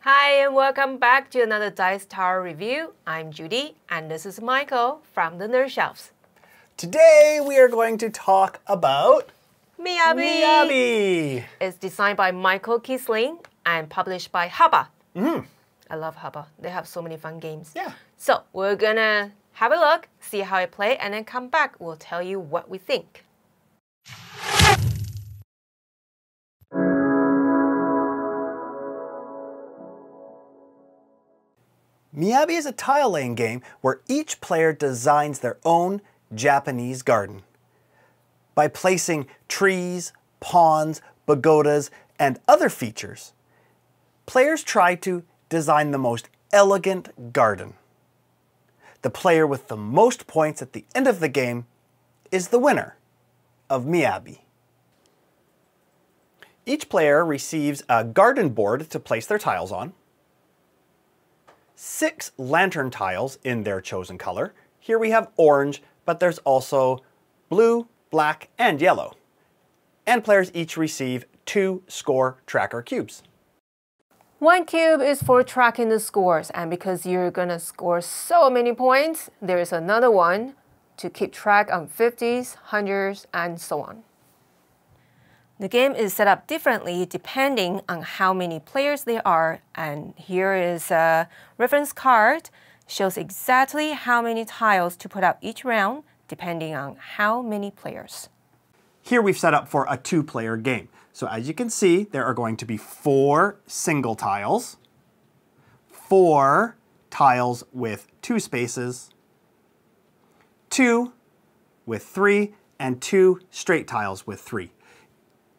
Hi and welcome back to another Dice Tower review. I'm Judy and this is Michael from the Nerd Shelves. Today we are going to talk about Miyabi. Miyabi. It's designed by Michael Kiesling and published by Haba. Mm. Mm-hmm. I love Hubba. They have so many fun games. Yeah. So we're gonna have a look, see how I play, and then come back. We'll tell you what we think. Miyabi is a tile laying game where each player designs their own Japanese garden. By placing trees, ponds, pagodas, and other features, players try to design the most elegant garden. The player with the most points at the end of the game is the winner of Miyabi. Each player receives a garden board to place their tiles on, six lantern tiles in their chosen color. Here we have orange, but there's also blue, black, and yellow. And players each receive two score tracker cubes. One cube is for tracking the scores, and because you're gonna score so many points, there is another one to keep track on 50s, 100s, and so on. The game is set up differently depending on how many players there are, and here is a reference card shows exactly how many tiles to put up each round depending on how many players. Here we've set up for a two-player game. So as you can see, there are going to be four single tiles, four tiles with two spaces, two with three, and two straight tiles with three.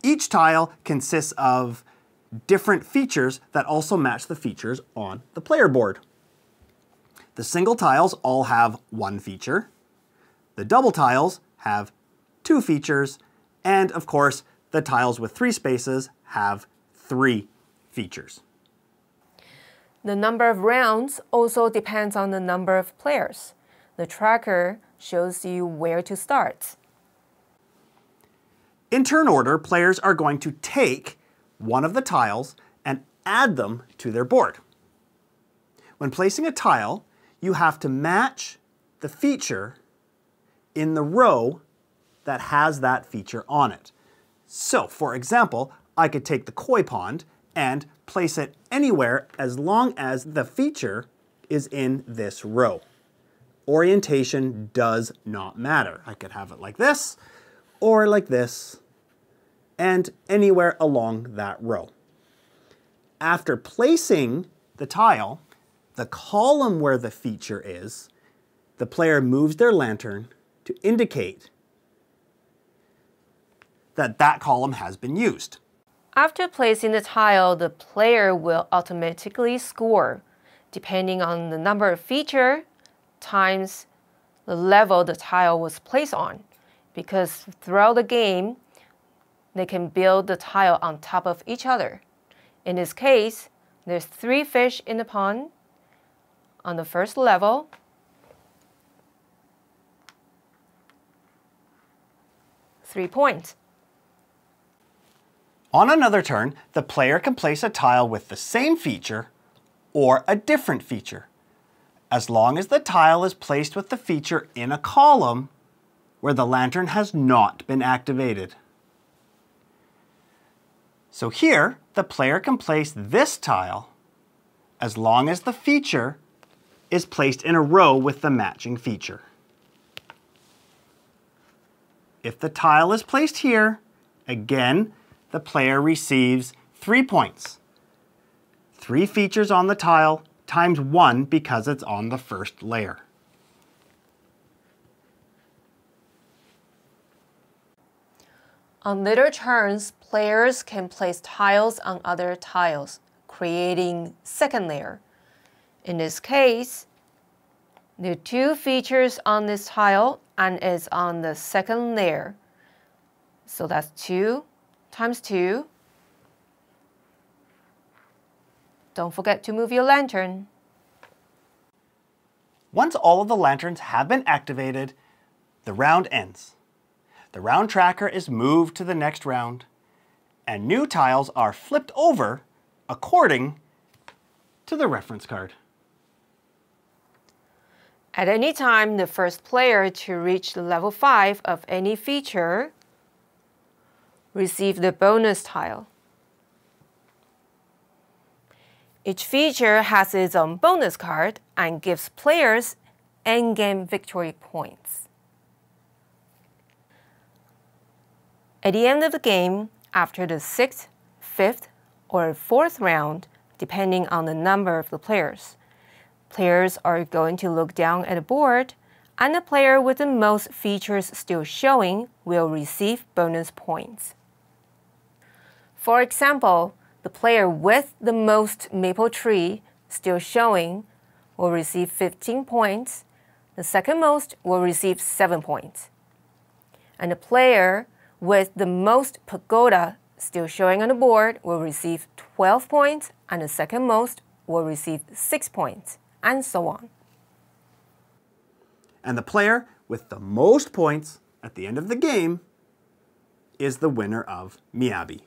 Each tile consists of different features that also match the features on the player board. The single tiles all have one feature. The double tiles have two features. And of course, the tiles with three spaces have three features. The number of rounds also depends on the number of players. The tracker shows you where to start. In turn order, players are going to take one of the tiles and add them to their board. When placing a tile, you have to match the feature in the row that has that feature on it. So, for example, I could take the koi pond and place it anywhere as long as the feature is in this row. Orientation does not matter. I could have it like this or like this and anywhere along that row. After placing the tile, the column where the feature is, the player moves their lantern to indicate that that column has been used. After placing the tile, the player will automatically score, depending on the number of feature times the level the tile was placed on, because throughout the game, they can build the tile on top of each other. In this case, there's three fish in the pond on the first level. Three points. On another turn, the player can place a tile with the same feature or a different feature, as long as the tile is placed with the feature in a column where the lantern has not been activated. So here, the player can place this tile as long as the feature is placed in a row with the matching feature. If the tile is placed here, again, the player receives three points. Three features on the tile times one because it's on the first layer. On later turns, players can place tiles on other tiles, creating second layer. In this case, the two features on this tile and it's on the second layer. So that's two times 2. Don't forget to move your lantern. Once all of the lanterns have been activated, the round ends. The round tracker is moved to the next round, and new tiles are flipped over according to the reference card. At any time, the first player to reach level 5 of any feature receive the bonus tile. Each feature has its own bonus card and gives players endgame victory points. At the end of the game, after the sixth, fifth, or fourth round, depending on the number of the players, players are going to look down at the board, and the player with the most features still showing will receive bonus points. For example, the player with the most maple tree still showing will receive 15 points, the second most will receive 7 points. And the player with the most pagoda still showing on the board will receive 12 points, and the second most will receive 6 points, and so on. And the player with the most points at the end of the game is the winner of Miyabi.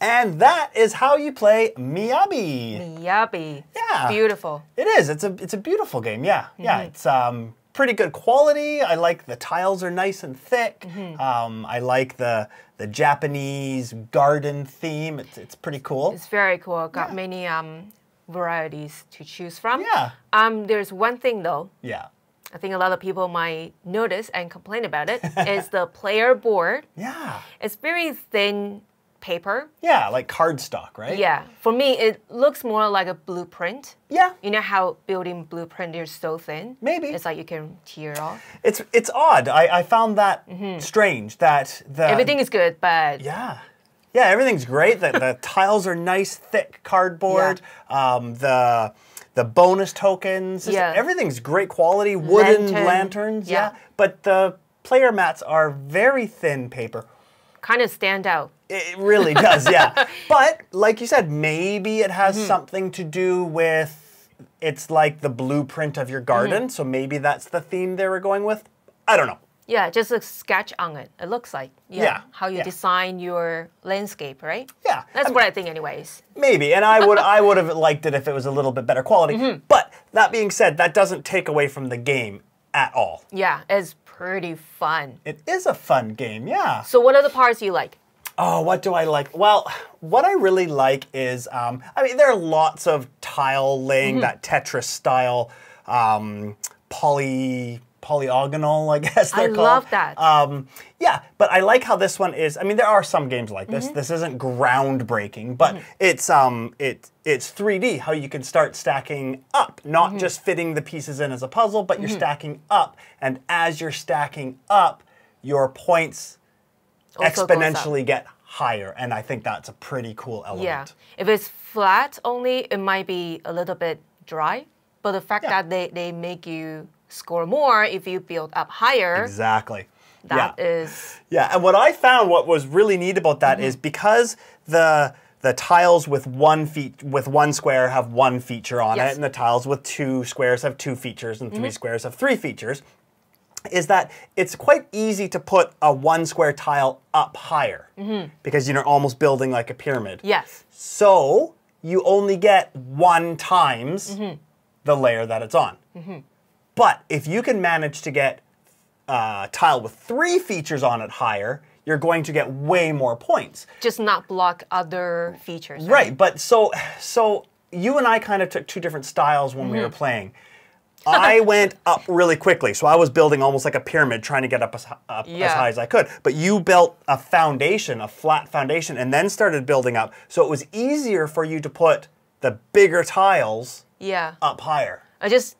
And that is how you play Miyabi. Miyabi. Yeah. Beautiful. It is. It's a it's a beautiful game. Yeah. Mm -hmm. Yeah. Mm-hmm. It's um pretty good quality. I like the tiles are nice and thick. Mm -hmm. um, I like the the Japanese garden theme. It's it's pretty cool. It's very cool. Got yeah. many um varieties to choose from. Yeah. Um there's one thing though. Yeah. I think a lot of people might notice and complain about it is the player board. Yeah. It's very thin paper. Yeah, like cardstock, right? Yeah. For me, it looks more like a blueprint. Yeah. You know how building blueprint is so thin? Maybe. It's like you can tear off. It's it's odd. I, I found that mm -hmm. strange that the Everything is good, but Yeah. Yeah, everything's great. the, the tiles are nice, thick cardboard. Yeah. Um, the the bonus tokens. Yeah. Everything's great quality. Wooden Lantern. lanterns. Yeah. yeah. But the player mats are very thin paper. Kind of stand out. It really does, yeah. but like you said, maybe it has mm -hmm. something to do with it's like the blueprint of your garden. Mm -hmm. So maybe that's the theme they were going with. I don't know. Yeah, just a sketch on it. It looks like yeah, yeah how you yeah. design your landscape, right? Yeah, that's I mean, what I think, anyways. Maybe, and I would I would have liked it if it was a little bit better quality. Mm -hmm. But that being said, that doesn't take away from the game at all. Yeah, it's pretty fun. It is a fun game. Yeah. So, what are the parts you like? Oh, what do I like? Well, what I really like is, um, I mean, there are lots of tile laying, mm -hmm. that Tetris style, um, poly polyogonal, I guess they're I called. I love that. Um, yeah, but I like how this one is. I mean, there are some games like this. Mm -hmm. This isn't groundbreaking, but mm -hmm. it's um, it it's 3D. How you can start stacking up, not mm -hmm. just fitting the pieces in as a puzzle, but you're mm-hmm. stacking up, and as you're stacking up, your points exponentially get higher. And I think that's a pretty cool element. Yeah. If it's flat only, it might be a little bit dry. But the fact yeah. that they, they make you score more if you build up higher. Exactly. That yeah. is. Yeah. And what I found, what was really neat about that mm -hmm. is because the the tiles with one feet with one square have one feature on yes. it, and the tiles with two squares have two features, and 3 mm -hmm. squares have three features is that it's quite easy to put a one square tile up higher mm -hmm. because you're almost building like a pyramid. Yes. So you only get one times mm -hmm. the layer that it's on. Mm -hmm. But if you can manage to get a uh, tile with three features on it higher, you're going to get way more points. Just not block other features. Right, right but so so you and I kind of took two different styles when we were mm-hmm. playing. I went up really quickly, so I was building almost like a pyramid, trying to get up, as, up yeah. as, high as I could. But you built a foundation, a flat foundation, and then started building up. So it was easier for you to put the bigger tiles yeah. up higher. I just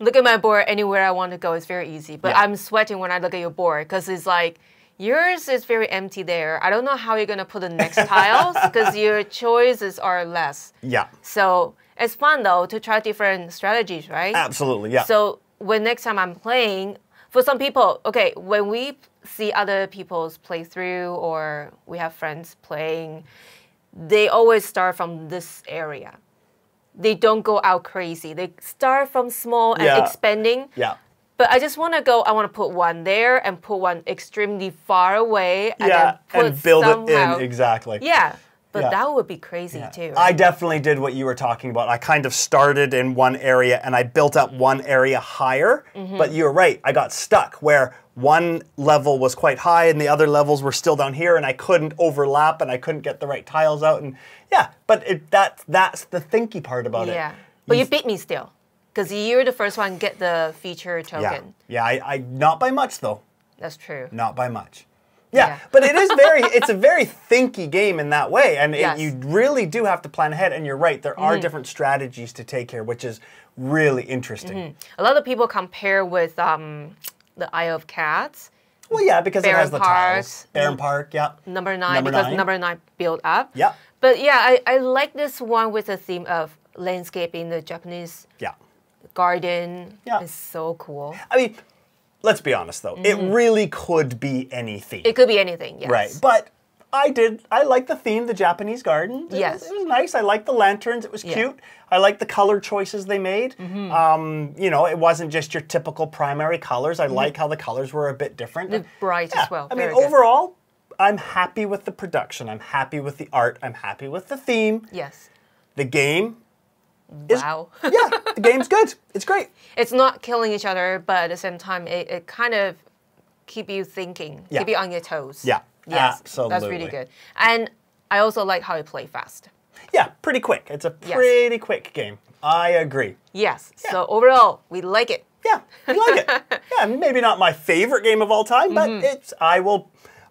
look at my board anywhere I want to go. It's very easy. But yeah. I'm sweating when I look at your board because it's like Yours is very empty there. I don't know how you're going to put the next tiles because your choices are less. Yeah. So it's fun though to try different strategies, right? Absolutely, yeah. So when next time I'm playing, for some people, okay, when we see other people's playthrough or we have friends playing, they always start from this area. They don't go out crazy. They start from small and yeah. expanding. Yeah. But I just want to go. I want to put one there and put one extremely far away. And yeah, and build somehow. it in exactly. Yeah. But yeah. that would be crazy yeah. too. I definitely did what you were talking about. I kind of started in one area and I built up one area higher. Mm -hmm. But you're right, I got stuck where one level was quite high and the other levels were still down here and I couldn't overlap and I couldn't get the right tiles out and yeah, but it, that that's the thinky part about yeah. it. Yeah. But you, you beat me still. Because you're the first one get the feature token. Yeah, yeah I, I not by much though. That's true. Not by much. Yeah, yeah. but it is very, it's a very thinky game in that way. And yes. it, you really do have to plan ahead. And you're right, there are mm -hmm. different strategies to take here, which is really interesting. Mm -hmm. A lot of people compare with um, the Eye of Cats. Well, yeah, because Baron it has the Park, tiles. Baron Park, yeah. Number nine, number because nine. number nine built up. Yeah. But yeah, I, I like this one with the theme of landscape in the Japanese yeah garden. Yeah. so cool. I mean, let's be honest though, mm -hmm. it mm-hmm. really could be anything. It could be anything, yes. Right. But I did. I liked the theme, the Japanese garden. It yes. Was, it was nice. I liked the lanterns. It was yeah. cute. I liked the color choices they made. Mm -hmm. um, you know, it wasn't just your typical primary colors. I mm -hmm. like how the colors were a bit different. The bright yeah. as well. I Very mean, good. overall, I'm happy with the production. I'm happy with the art. I'm happy with the theme. Yes. The game is, wow. yeah, the game's good. It's great. It's not killing each other, but at the same time, it, it kind of keep you thinking, yeah. keep you on your toes. Yeah, yes, absolutely. That's really good. And I also like how you play fast. Yeah, pretty quick. It's a pretty yes. quick game. I agree. Yes. Yeah. So overall, we like it. Yeah, we like it. Yeah, maybe not my favorite game of all time, but mm -hmm. it's I will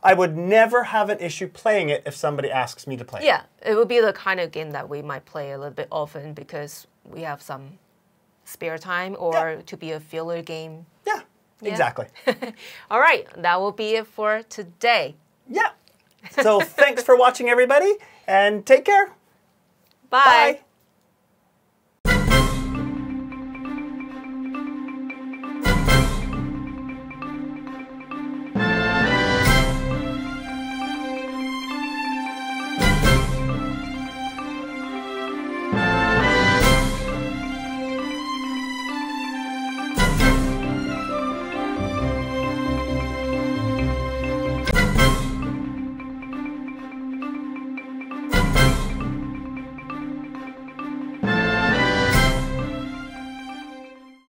I would never have an issue playing it if somebody asks me to play. Yeah, it, would be the kind of game that we might play a little bit often because we have some spare time or yeah. to be a filler game. Yeah, yeah. exactly. All right, that will be it for today. Yeah. So thanks for watching, everybody, and take care. Bye. Bye.